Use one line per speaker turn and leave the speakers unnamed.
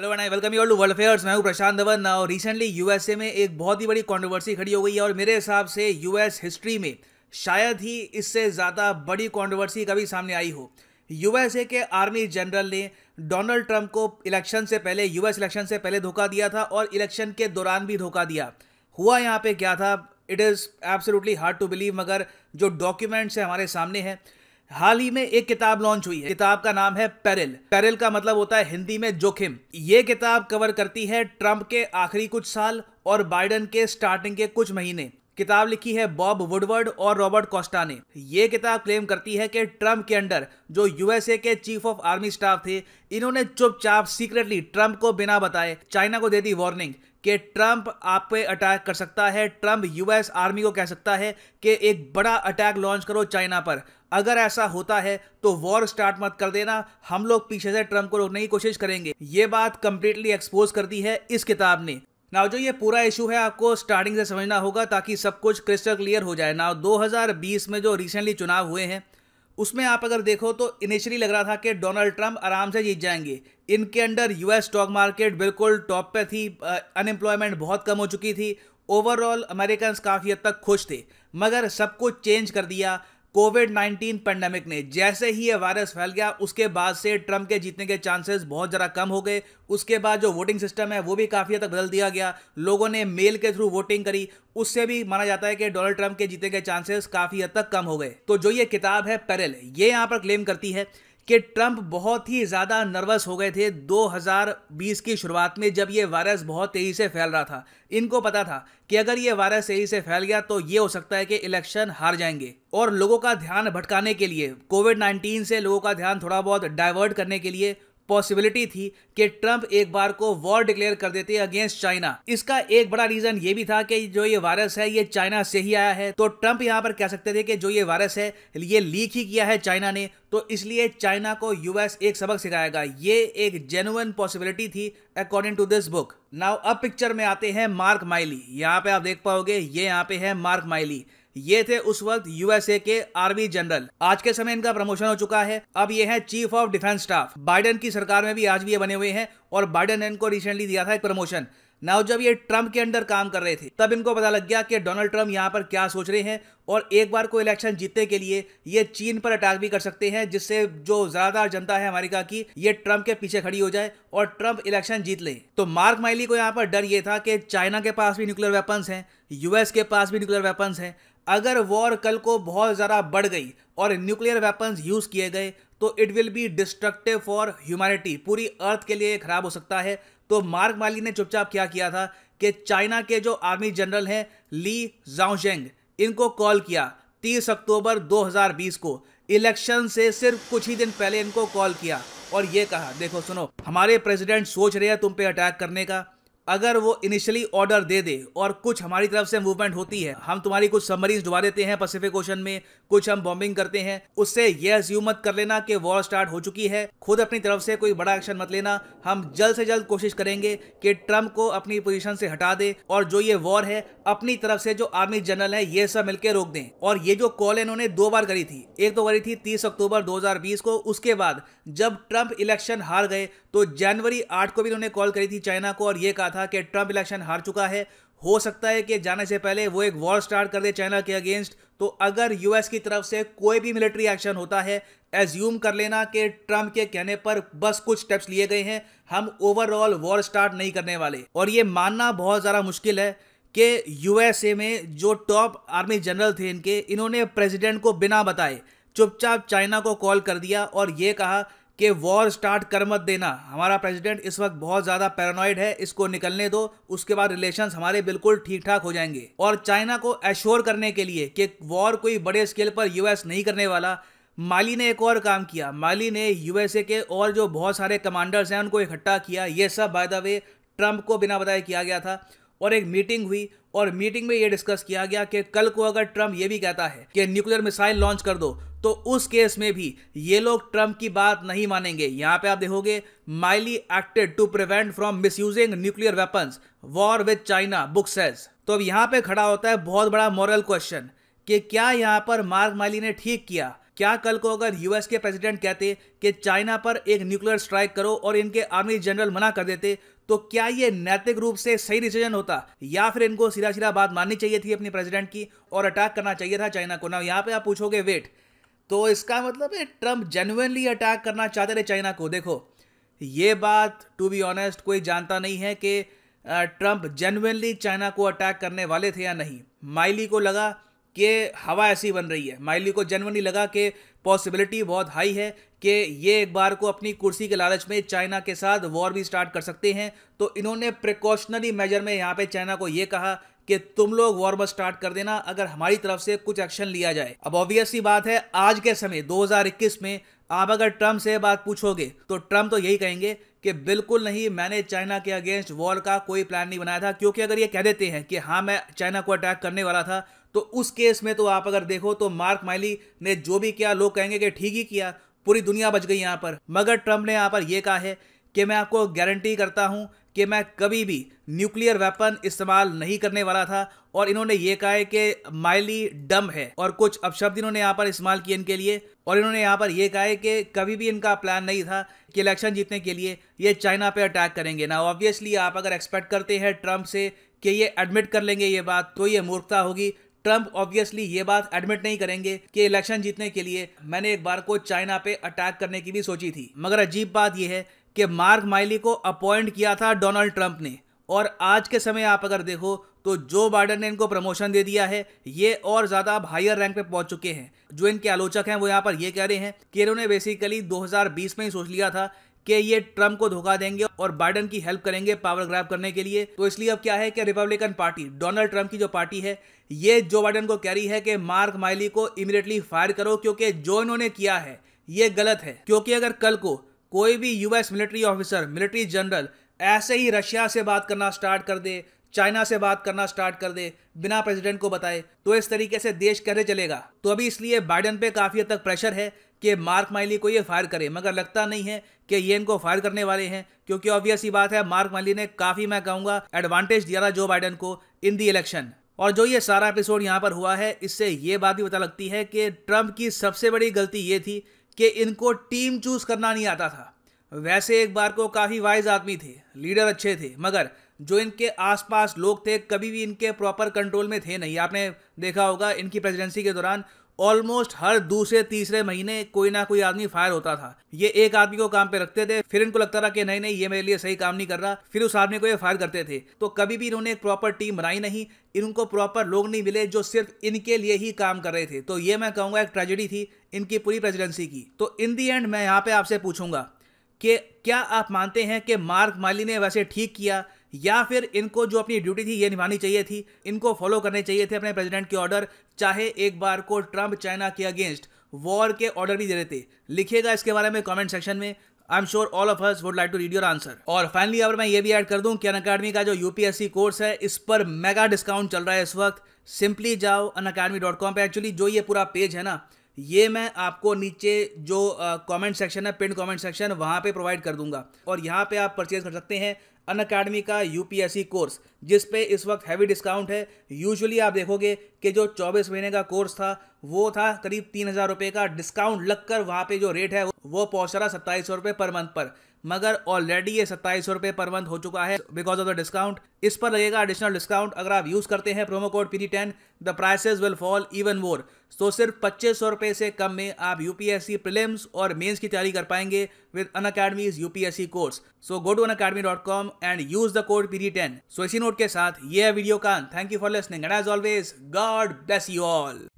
hello and I welcome you to world affairs मैं हूं प्रशांत धवन और रिसेंटली यूएसए में एक बहुत ही बड़ी कंट्रोवर्सी खड़ी हो गई है और मेरे हिसाब से यूएस हिस्ट्री में शायद ही इससे ज़्यादा बड़ी कंट्रोवर्सी कभी सामने आई हो यूएसए के आर्मी जनरल ने डोनाल्ड ट्रंप को इलेक्शन से पहले यूएस इलेक्शन से पहले धोखा दिया था और इलेक्शन के दौरान भी धोखा दिया हुआ यहाँ पे क्या था it is absolutely hard to believe मगर जो डॉक्यूमेंट्स हैं हमारे सामने हैं हाल ही में एक किताब लॉन्च हुई है किताब का नाम है पेरिल पेरिल का मतलब होता है हिंदी में जोखिम ये किताब कवर करती है ट्रंप के आखिरी कुछ साल और बाइडन के स्टार्टिंग के कुछ महीने किताब लिखी है बॉब वुडवर्ड और रॉबर्ट कॉस्टा ने ये किताब क्लेम करती है कि ट्रंप के अंडर जो यूएसए के चीफ ऑफ आर्मी स्टाफ थे इन्होंने चुपचाप सीक्रेटली ट्रंप को बिना बताए चाइना को दे दी वार्निंग कि ट्रंप आप पे अटैक कर सकता है ट्रंप यूएस आर्मी को कह सकता है कि एक बड़ा अटैक लॉन्च करो चाइना पर अगर ऐसा होता है तो वॉर स्टार्ट मत कर देना हम लोग पीछे से ट्रंप को रोकने की कोशिश करेंगे ये बात कंप्लीटली एक्सपोज कर दी है इस किताब ने नाउ जो ये पूरा इशू है आपको स्टार्टिंग से समझना होगा ताकि सब कुछ क्रिस्टल क्लियर हो जाए नाव 2020 में जो रिसेंटली चुनाव हुए हैं उसमें आप अगर देखो तो इनिशियली लग रहा था कि डोनाल्ड ट्रंप आराम से जीत जाएंगे इनके अंडर यूएस स्टॉक मार्केट बिल्कुल टॉप पे थी अनएम्प्लॉयमेंट बहुत कम हो चुकी थी ओवरऑल अमेरिकन काफ़ी हद तक खुश थे मगर सब कुछ चेंज कर दिया कोविड 19 पेंडेमिक ने जैसे ही ये वायरस फैल गया उसके बाद से ट्रंप के जीतने के चांसेस बहुत ज़रा कम हो गए उसके बाद जो वोटिंग सिस्टम है वो भी काफ़ी हद तक बदल दिया गया लोगों ने मेल के थ्रू वोटिंग करी उससे भी माना जाता है कि डोनाल्ड ट्रंप के जीतने के चांसेस काफ़ी हद तक कम हो गए तो जो ये किताब है पैरल ये यहाँ पर क्लेम करती है कि ट्रंप बहुत ही ज़्यादा नर्वस हो गए थे 2020 की शुरुआत में जब ये वायरस बहुत तेज़ी से फैल रहा था इनको पता था कि अगर ये वायरस तेज़ी से फैल गया तो ये हो सकता है कि इलेक्शन हार जाएंगे और लोगों का ध्यान भटकाने के लिए कोविड 19 से लोगों का ध्यान थोड़ा बहुत डाइवर्ट करने के लिए पॉसिबिलिटी थी कि ट्रंप एक बार को वॉर डिक्लेयर कर देते अगेंस्ट चाइना इसका एक बड़ा रीजन ये भी था कि जो ये वायरस है ये चाइना से ही आया है तो ट्रंप यहाँ पर कह सकते थे कि जो ये वायरस है ये लीक ही किया है चाइना ने तो इसलिए चाइना को यूएस एक सबक सिखाएगा ये एक जेनुअन पॉसिबिलिटी थी according to this book now अब पिक्चर में आते हैं मार्क माइली यहाँ पे आप देख पाओगे ये यहाँ पे है मार्क माइली ये थे उस वक्त यूएसए के आर्मी जनरल आज के समय इनका प्रमोशन हो चुका है अब ये है chief of defence staff Biden की सरकार में भी आज भी ये बने हुए हैं और बाइडन ने इनको रिसेंटली दिया था एक प्रमोशन नाउ जब ये ट्रंप के अंडर काम कर रहे थे तब इनको पता लग गया कि डोनाल्ड ट्रम्प यहाँ पर क्या सोच रहे हैं और एक बार को इलेक्शन जीतने के लिए ये चीन पर अटैक भी कर सकते हैं जिससे जो ज़्यादातर जनता है अमेरिका की ये ट्रंप के पीछे खड़ी हो जाए और ट्रंप इलेक्शन जीत ले तो मार्क माइली को यहाँ पर डर ये था कि चाइना के पास भी न्यूक्लियर वेपन्स हैं यूएस के पास भी न्यूक्लियर वेपन्स हैं अगर वॉर कल को बहुत ज़्यादा बढ़ गई और न्यूक्लियर वेपन्स यूज़ किए गए तो it will be destructive for humanity पूरी अर्थ के लिए खराब हो सकता है तो मार्क माली ने चुपचाप क्या किया था कि चाइना के जो आर्मी जनरल हैं ली जाओजेंग इनको कॉल किया 30 अक्टूबर 2020 को इलेक्शन से सिर्फ कुछ ही दिन पहले इनको कॉल किया और ये कहा देखो सुनो हमारे प्रेसिडेंट सोच रहे हैं तुम पे अटैक करने का अगर वो इनिशियली ऑर्डर दे दे और कुछ हमारी तरफ से मूवमेंट होती है हम तुम्हारी कुछ सबमरीन डुबा देते हैं पैसिफिक ओशन में कुछ हम बॉम्बिंग करते हैं उससे यह अज्यूम मत कर लेना कि वॉर स्टार्ट हो चुकी है खुद अपनी तरफ से कोई बड़ा एक्शन मत लेना हम जल्द से जल्द कोशिश करेंगे कि ट्रम्प को अपनी पोजिशन से हटा दे और जो ये वॉर है अपनी तरफ से जो आर्मी जनरल है ये सब मिलकर रोक दें और ये जो कॉल इन्होंने दो बार करी थी एक तो करी थी तीस अक्टूबर दो को उसके बाद जब ट्रंप इलेक्शन हार गए तो जनवरी आठ को भी इन्होंने कॉल करी थी चाइना को और ये कहा था था कि ट्रंप इलेक्शन हार चुका है हो सकता है कि जाने से पहले वो एक वॉर स्टार्ट कर दे चाइना के अगेंस्ट तो अगर यूएस की तरफ से कोई भी मिलिट्री एक्शन होता है एज्यूम कर लेना कि ट्रंप के कहने पर बस कुछ स्टेप्स लिए गए हैं हम ओवरऑल वॉर स्टार्ट नहीं करने वाले और ये मानना बहुत ज़्यादा मुश्किल है कि यूएसए में जो टॉप आर्मी जनरल थे इनके इन्होंने प्रेसिडेंट को बिना बताए चुपचाप चाइना को कॉल कर दिया और ये कहा कि वॉर स्टार्ट कर मत देना हमारा प्रेसिडेंट इस वक्त बहुत ज़्यादा पैरानॉइड है इसको निकलने दो उसके बाद रिलेशन हमारे बिल्कुल ठीक ठाक हो जाएंगे और चाइना को एश्योर करने के लिए कि वॉर कोई बड़े स्केल पर यूएस नहीं करने वाला माली ने एक और काम किया माली ने यूएसए के और जो बहुत सारे कमांडर्स हैं उनको इकट्ठा किया ये सब बाय द वे ट्रंप को बिना बताए किया गया था और एक मीटिंग हुई और मीटिंग में ये डिस्कस किया गया कि कल को अगर ट्रंप ये भी कहता है कि न्यूक्लियर मिसाइल लॉन्च कर दो तो उस केस में भी ये लोग ट्रंप की बात नहीं मानेंगे यहां पे आप देखोगे Milley acted to prevent from misusing nuclear weapon war with China book says तो अब यहां पे खड़ा होता है बहुत बड़ा मॉरल क्वेश्चन कि क्या यहां पर मार्क माइली ने ठीक किया क्या कल को अगर यूएस के प्रेसिडेंट कहते कि चाइना पर एक न्यूक्लियर स्ट्राइक करो और इनके आर्मी जनरल मना कर देते तो क्या ये नैतिक रूप से सही डिसीजन होता या फिर इनको सीधा सीधा बात माननी चाहिए थी अपने प्रेसिडेंट की और अटैक करना चाहिए था चाइना को ना यहाँ पे आप पूछोगे वेट तो इसका मतलब है ट्रंप जेनुअनली अटैक करना चाहते थे चाइना को देखो ये बात टू बी ऑनेस्ट कोई जानता नहीं है कि ट्रंप जेनुअनली चाइना को अटैक करने वाले थे या नहीं माइली को लगा कि हवा ऐसी बन रही है माइली को जनवरी लगा कि पॉसिबिलिटी बहुत हाई है कि ये एक बार को अपनी कुर्सी के लालच में चाइना के साथ वॉर भी स्टार्ट कर सकते हैं तो इन्होंने प्रिकॉशनरी मेजर में यहाँ पे चाइना को ये कहा कि तुम लोग वॉर बस स्टार्ट कर देना अगर हमारी तरफ से कुछ एक्शन लिया जाए अब ऑब्वियसली बात है आज के समय 2021 में आप अगर ट्रम्प से बात पूछोगे तो ट्रम्प तो यही कहेंगे कि बिल्कुल नहीं मैंने चाइना के अगेंस्ट वॉर का कोई प्लान नहीं बनाया था क्योंकि अगर ये कह देते हैं कि हाँ मैं चाइना को अटैक करने वाला था तो उस केस में तो आप अगर देखो तो मार्क माइली ने जो भी किया लोग कहेंगे कि ठीक ही किया पूरी दुनिया बच गई यहाँ पर मगर ट्रंप ने यहाँ पर यह कहा है कि मैं आपको गारंटी करता हूँ कि मैं कभी भी न्यूक्लियर वेपन इस्तेमाल नहीं करने वाला था और इन्होंने ये कहा है कि माइली डम है और कुछ अपशब्द इन्होंने यहाँ पर इस्तेमाल किए इनके लिए और इन्होंने यहाँ पर यह कहा है कि कभी भी इनका प्लान नहीं था कि इलेक्शन जीतने के लिए ये चाइना पे अटैक करेंगे ना ऑब्वियसली आप अगर एक्सपेक्ट करते हैं ट्रंप से कि ये एडमिट कर लेंगे ये बात तो ये मूर्खता होगी ट्रंप ऑब्वियसली ये बात एडमिट नहीं करेंगे कि इलेक्शन जीतने के लिए मैंने एक बार को चाइना पे अटैक करने की भी सोची थी मगर अजीब बात यह है कि मार्क माइली को अपॉइंट किया था डोनाल्ड ट्रंप ने और आज के समय आप अगर देखो तो जो बाइडन ने इनको प्रमोशन दे दिया है ये और ज़्यादा अब हायर रैंक पे पहुंच चुके हैं जो इनके आलोचक हैं वो यहाँ पर ये कह रहे हैं कि इन्होंने बेसिकली 2020 में ही सोच लिया था कि ये ट्रंप को धोखा देंगे और बाइडन की हेल्प करेंगे पावर ग्रैब करने के लिए तो इसलिए अब क्या है कि रिपब्लिकन पार्टी डोनाल्ड ट्रंप की जो पार्टी है ये जो बाइडन को कह रही है कि मार्क माइली को इमिडिएटली फायर करो क्योंकि जो इन्होंने किया है ये गलत है क्योंकि अगर कल को कोई भी US military officer military general ऐसे ही रशिया से बात करना स्टार्ट कर दे चाइना से बात करना स्टार्ट कर दे बिना प्रेसिडेंट को बताए तो इस तरीके से देश कैसे चलेगा तो अभी इसलिए बाइडन पे काफ़ी हद तक प्रेशर है कि मार्क माइली को ये फायर करे मगर लगता नहीं है कि ये इनको फायर करने वाले हैं क्योंकि ऑब्वियस ही बात है मार्क माइली ने काफ़ी मैं कहूंगा एडवांटेज दिया था जो बाइडन को इन दी इलेक्शन और जो ये सारा एपिसोड यहाँ पर हुआ है इससे ये बात भी पता लगती है कि ट्रंप की सबसे बड़ी गलती ये थी कि इनको टीम चूज करना नहीं आता था वैसे एक बार को काफ़ी वाइज आदमी थे लीडर अच्छे थे मगर जो इनके आसपास लोग थे कभी भी इनके प्रॉपर कंट्रोल में थे नहीं आपने देखा होगा इनकी प्रेसिडेंसी के दौरान ऑलमोस्ट हर दूसरे तीसरे महीने कोई ना कोई आदमी फायर होता था ये एक आदमी को काम पे रखते थे फिर इनको लगता था कि नहीं नहीं ये मेरे लिए सही काम नहीं कर रहा फिर उस आदमी को ये फायर करते थे तो कभी भी इन्होंने एक प्रॉपर टीम बनाई नहीं इनको प्रॉपर लोग नहीं मिले जो सिर्फ इनके लिए ही काम कर रहे थे तो ये मैं कहूँगा एक ट्रेजेडी थी इनकी पूरी प्रेजिडेंसी की तो इन दी एंड मैं यहाँ पे आपसे पूछूंगा कि क्या आप मानते हैं कि मार्क माली ने वैसे ठीक किया या फिर इनको जो अपनी ड्यूटी थी ये निभानी चाहिए थी इनको फॉलो करने चाहिए थे अपने प्रेसिडेंट के ऑर्डर चाहे एक बार को ट्रंप चाइना के अगेंस्ट वॉर के ऑर्डर भी दे रहे थे लिखिएगा इसके बारे में कमेंट सेक्शन में I am sure all of us would like to read your answer और फाइनली अगर मैं ये भी ऐड कर दूं कि अन अकेडमी का जो यूपीएससी कोर्स है इस पर मेगा डिस्काउंट चल रहा है इस वक्त सिंपली जाओ अन अकेडमी डॉट कॉम पर एक्चुअली जो ये पूरा पेज है ना ये मैं आपको नीचे जो कमेंट सेक्शन है पिन कमेंट सेक्शन वहाँ पे प्रोवाइड कर दूंगा और यहाँ पे आप परचेज कर सकते हैं अन अकेडमी का यूपीएससी कोर्स जिस पे इस वक्त हैवी डिस्काउंट है यूजुअली आप देखोगे कि जो 24 महीने का कोर्स था वो था करीब तीन हज़ार रुपये का डिस्काउंट लगकर वहाँ पे जो रेट है वो पहुँच रहा सत्ताईस सौ रुपये पर मंथ पर मगर ऑलरेडी ये सत्ताईस सौ पर मंथ हो चुका है बिकॉज ऑफ द डिस्काउंट इस पर लगेगा एडिशनल डिस्काउंट अगर आप यूज़ करते हैं promo code P ten the prices will fall even more तो सिर्फ पच्चीस सौ रुपए से कम में आप यूपीएससी प्रिलिम्स और मेन्स की तैयारी कर पाएंगे with Unacademy's UPSC course so go to Unacademy dot com and use the code P ten so इसी नोट के साथ ये वीडियो का thank you for listening and as always God bless you all